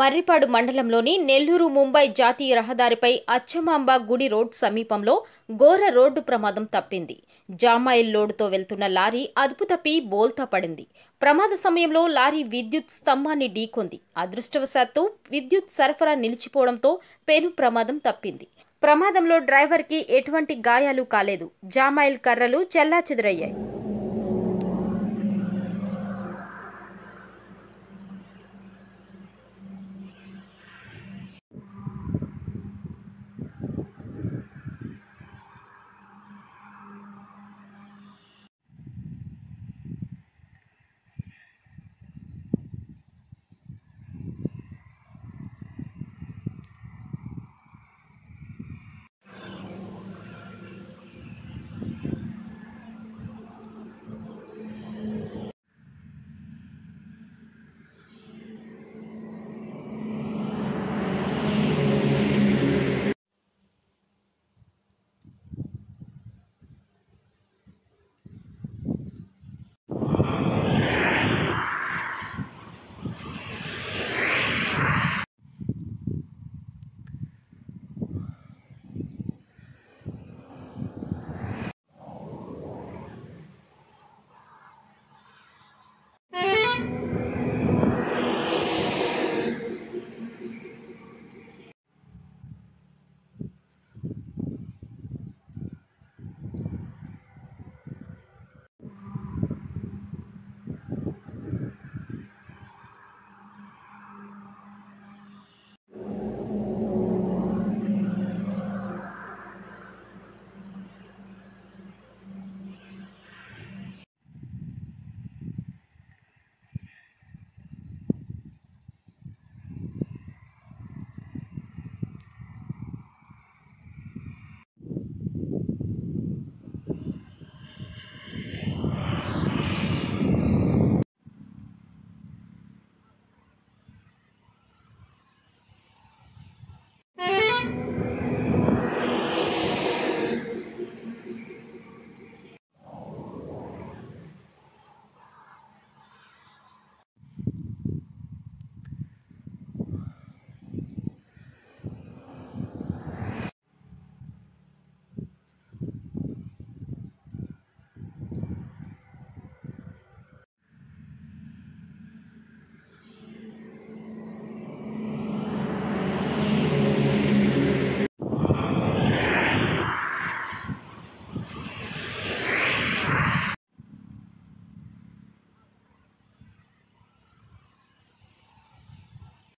మర్రిపాడు మండలంలోని నెల్లూరు ముంబై జాతీయ రహదారిపై అచ్చమాంబ గుడి రోడ్ సమీపంలో ఘోర రోడ్డు ప్రమాదం తప్పింది జామాయిల్ లోడ్తో వెళ్తున్న లారీ అదుపు తప్పి బోల్తా పడింది ప్రమాద సమయంలో లారీ విద్యుత్ స్తంభాన్ని ఢీకొంది అదృష్టవశాత్తు విద్యుత్ సరఫరా నిలిచిపోవడంతో పెను ప్రమాదం తప్పింది ప్రమాదంలో డ్రైవర్కి ఎటువంటి గాయాలు కాలేదు జామాయిల్ కర్రలు చెల్లాచెదురయ్యాయి